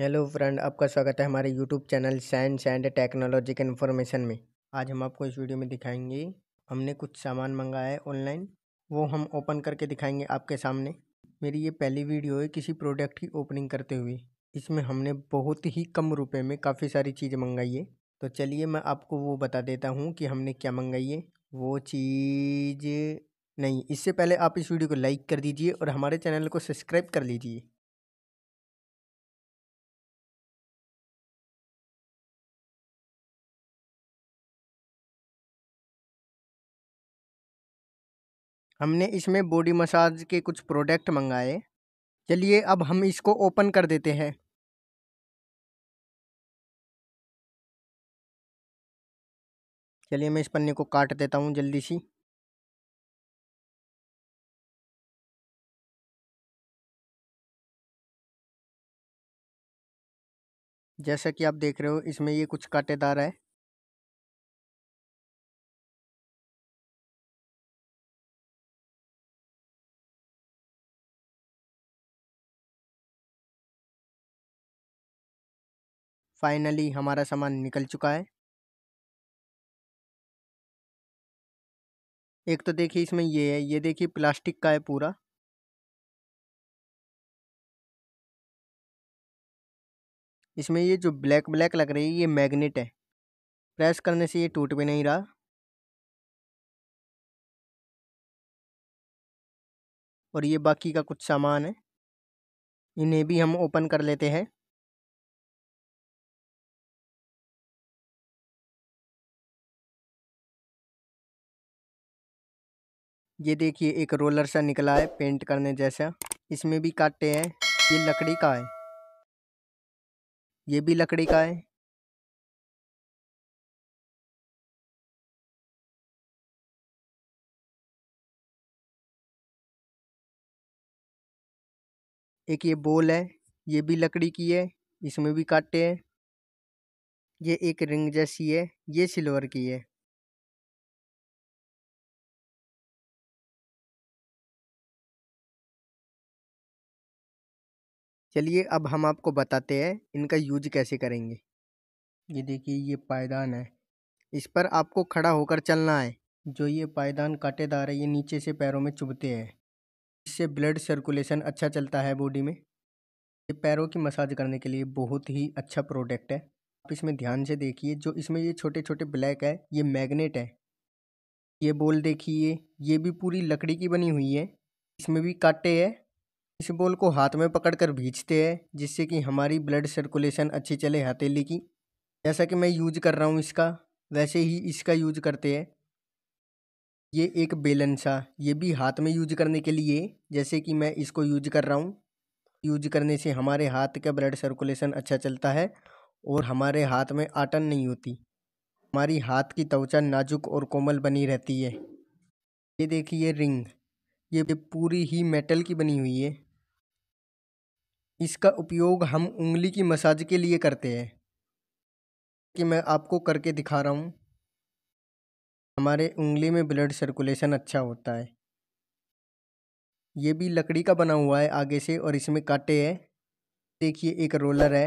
hello friend आपका स्वागत है हमारे YouTube channel science and technology के इन्फॉर्मेशन में आज हम आपको इस वीडियो में दिखाएंगे हमने कुछ सामान मंगाया है ऑनलाइन वो हम ओपन करके दिखाएंगे आपके सामने मेरी ये पहली वीडियो है किसी प्रोडक्ट की ओपनिंग करते हुए इसमें हमने बहुत ही कम रुपये में काफ़ी सारी चीज़ मंगाई है तो चलिए मैं आपको वो बता देता हूँ कि हमने क्या मंगाई है वो चीज़ नहीं इससे पहले आप इस वीडियो को लाइक कर दीजिए और हमारे चैनल को सब्सक्राइब कर लीजिए हमने इसमें बॉडी मसाज के कुछ प्रोडक्ट मंगाए चलिए अब हम इसको ओपन कर देते हैं चलिए मैं इस पन्ने को काट देता हूँ जल्दी सी जैसा कि आप देख रहे हो इसमें ये कुछ काटेदार है फाइनली हमारा सामान निकल चुका है एक तो देखिए इसमें ये है ये देखिए प्लास्टिक का है पूरा इसमें ये जो ब्लैक ब्लैक लग रही है ये मैग्नेट है प्रेस करने से ये टूट भी नहीं रहा और ये बाकी का कुछ सामान है इन्हें भी हम ओपन कर लेते हैं ये देखिए एक रोलर सा निकला है पेंट करने जैसा इसमें भी काटे हैं ये लकड़ी का है ये भी लकड़ी का है एक ये बोल है ये भी लकड़ी की है इसमें भी काटे हैं ये एक रिंग जैसी है ये सिल्वर की है चलिए अब हम आपको बताते हैं इनका यूज कैसे करेंगे ये देखिए ये पायदान है इस पर आपको खड़ा होकर चलना है जो ये पायदान काटेदार है ये नीचे से पैरों में चुभते हैं इससे ब्लड सर्कुलेशन अच्छा चलता है बॉडी में ये पैरों की मसाज करने के लिए बहुत ही अच्छा प्रोडक्ट है आप इसमें ध्यान से देखिए जो इसमें ये छोटे छोटे ब्लैक है ये मैग्नेट है ये बोल देखिए ये भी पूरी लकड़ी की बनी हुई है इसमें भी कांटे है इस बॉल को हाथ में पकड़कर भींचते हैं जिससे कि हमारी ब्लड सर्कुलेशन अच्छी चले हथेली की जैसा कि मैं यूज कर रहा हूँ इसका वैसे ही इसका यूज करते हैं ये एक बेलन सा ये भी हाथ में यूज करने के लिए जैसे कि मैं इसको यूज कर रहा हूँ यूज करने से हमारे हाथ का ब्लड सर्कुलेशन अच्छा चलता है और हमारे हाथ में आटन नहीं होती हमारी हाथ की त्वचा नाजुक और कोमल बनी रहती है ये देखिए रिंग ये पूरी ही मेटल की बनी हुई है इसका उपयोग हम उंगली की मसाज के लिए करते हैं कि मैं आपको करके दिखा रहा हूँ हमारे उंगली में ब्लड सर्कुलेशन अच्छा होता है ये भी लकड़ी का बना हुआ है आगे से और इसमें काटे हैं देखिए एक रोलर है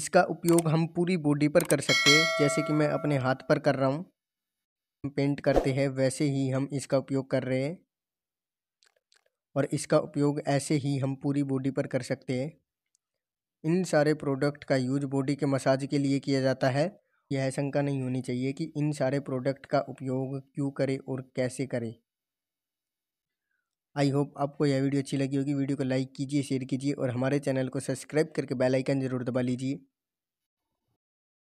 इसका उपयोग हम पूरी बॉडी पर कर सकते हैं जैसे कि मैं अपने हाथ पर कर रहा हूँ हम पेंट करते हैं वैसे ही हम इसका उपयोग कर रहे हैं और इसका उपयोग ऐसे ही हम पूरी बॉडी पर कर सकते हैं इन सारे प्रोडक्ट का यूज बॉडी के मसाज के लिए किया जाता है यह शंका नहीं होनी चाहिए कि इन सारे प्रोडक्ट का उपयोग क्यों करें और कैसे करें आई होप आपको यह वीडियो अच्छी लगी होगी वीडियो को लाइक कीजिए शेयर कीजिए और हमारे चैनल को सब्सक्राइब करके बेल आइकन जरूर दबा लीजिए